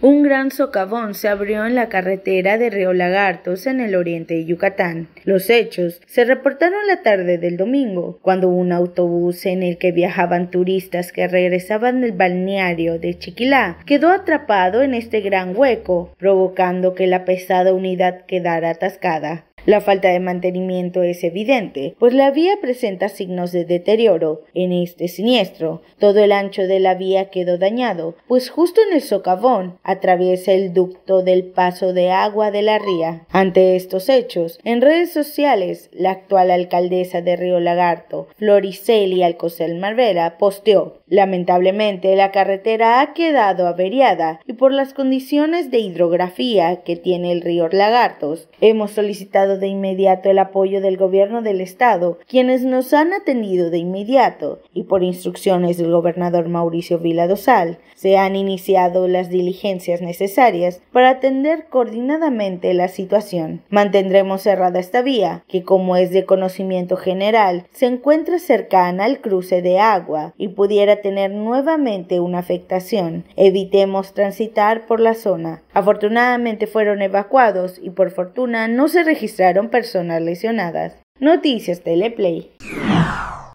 Un gran socavón se abrió en la carretera de Río Lagartos en el oriente de Yucatán. Los hechos se reportaron la tarde del domingo, cuando un autobús en el que viajaban turistas que regresaban del balneario de Chiquilá quedó atrapado en este gran hueco, provocando que la pesada unidad quedara atascada. La falta de mantenimiento es evidente, pues la vía presenta signos de deterioro. En este siniestro, todo el ancho de la vía quedó dañado, pues justo en el socavón atraviesa el ducto del paso de agua de la ría. Ante estos hechos, en redes sociales, la actual alcaldesa de Río Lagarto, Floriceli Alcocel Marvera, posteó Lamentablemente, la carretera ha quedado averiada y por las condiciones de hidrografía que tiene el río Lagartos, hemos solicitado de inmediato el apoyo del gobierno del estado, quienes nos han atendido de inmediato y por instrucciones del gobernador Mauricio Vila se han iniciado las diligencias necesarias para atender coordinadamente la situación. Mantendremos cerrada esta vía, que como es de conocimiento general, se encuentra cercana al cruce de agua y pudiera tener nuevamente una afectación. Evitemos transitar por la zona Afortunadamente fueron evacuados y por fortuna no se registraron personas lesionadas. Noticias Teleplay.